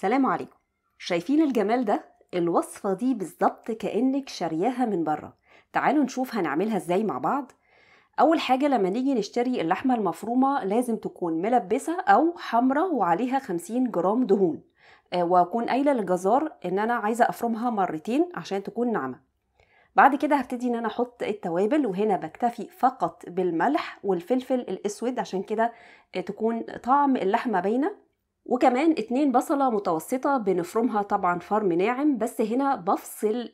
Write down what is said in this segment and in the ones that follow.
سلام عليكم شايفين الجمال ده الوصفة دي بالظبط كأنك شارياها من بره تعالوا نشوف هنعملها ازاي مع بعض أول حاجة لما نيجي نشتري اللحمة المفرومة لازم تكون ملبسة أو حمرة وعليها 50 جرام دهون آه، وأكون قايلة للجزار إن أنا عايزة أفرمها مرتين عشان تكون ناعمة بعد كده هبتدي ان انا احط التوابل وهنا بكتفي فقط بالملح والفلفل الاسود عشان كده آه، تكون طعم اللحمه باينه وكمان اتنين بصلة متوسطة بنفرمها طبعا فرم ناعم بس هنا بفصل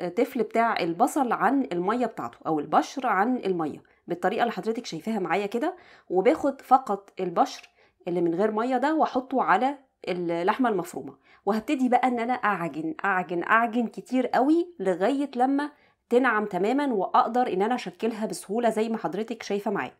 الطفل بتاع البصل عن المية بتاعته أو البشر عن المية بالطريقة اللي حضرتك شايفاها معايا كده وباخد فقط البشر اللي من غير مية ده وأحطه على اللحمة المفرومة وهبتدي بقى ان انا اعجن اعجن اعجن كتير قوي لغاية لما تنعم تماما واقدر ان انا اشكلها بسهولة زي ما حضرتك شايفة معايا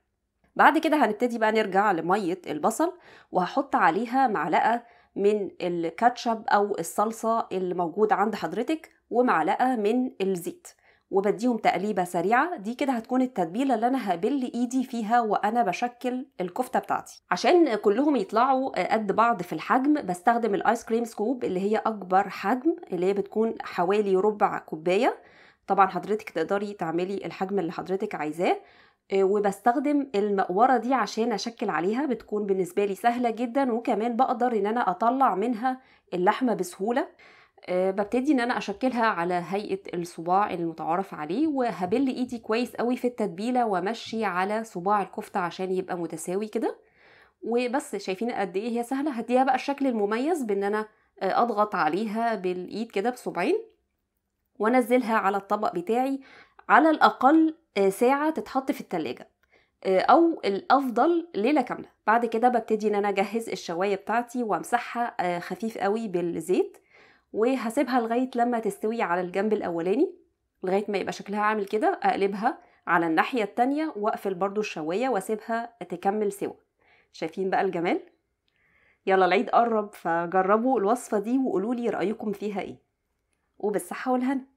بعد كده هنبتدي بقى نرجع لمية البصل وهحط عليها معلقة من الكاتشب أو الصلصة اللي موجود عند حضرتك ومعلقة من الزيت وبديهم تقليبة سريعة دي كده هتكون التتبيلة اللي أنا هبل إيدي فيها وأنا بشكل الكفتة بتاعتي عشان كلهم يطلعوا قد بعض في الحجم بستخدم الآيس كريم سكوب اللي هي أكبر حجم اللي هي بتكون حوالي ربع كوباية طبعا حضرتك تقدري تعملي الحجم اللي حضرتك عايزاه آه، وبستخدم المقوره دي عشان اشكل عليها بتكون بالنسبه لي سهله جدا وكمان بقدر ان انا اطلع منها اللحمه بسهوله آه، ببتدي ان انا اشكلها على هيئه الصباع المتعارف عليه وهبل ايدي كويس قوي في التتبيله وامشي على صباع الكفته عشان يبقى متساوي كده وبس شايفين قد ايه هي سهله هديها بقى الشكل المميز بان انا آه، اضغط عليها بالايد كده بصبعين وانزلها على الطبق بتاعي على الأقل آه، ساعة تتحط في التلاجة آه، أو الأفضل ليلة كاملة بعد كده ببتدي إن أنا أجهز الشواية بتاعتي وأمسحها آه، خفيف قوي بالزيت وهسيبها لغاية لما تستوي على الجنب الأولاني لغاية ما يبقى شكلها عامل كده أقلبها على الناحية التانية وأقفل برضو الشواية وأسيبها تكمل سوا شايفين بقى الجمال؟ يلا العيد قرب فجربوا الوصفة دي وقولولي رأيكم فيها ايه وبالصحة والهنا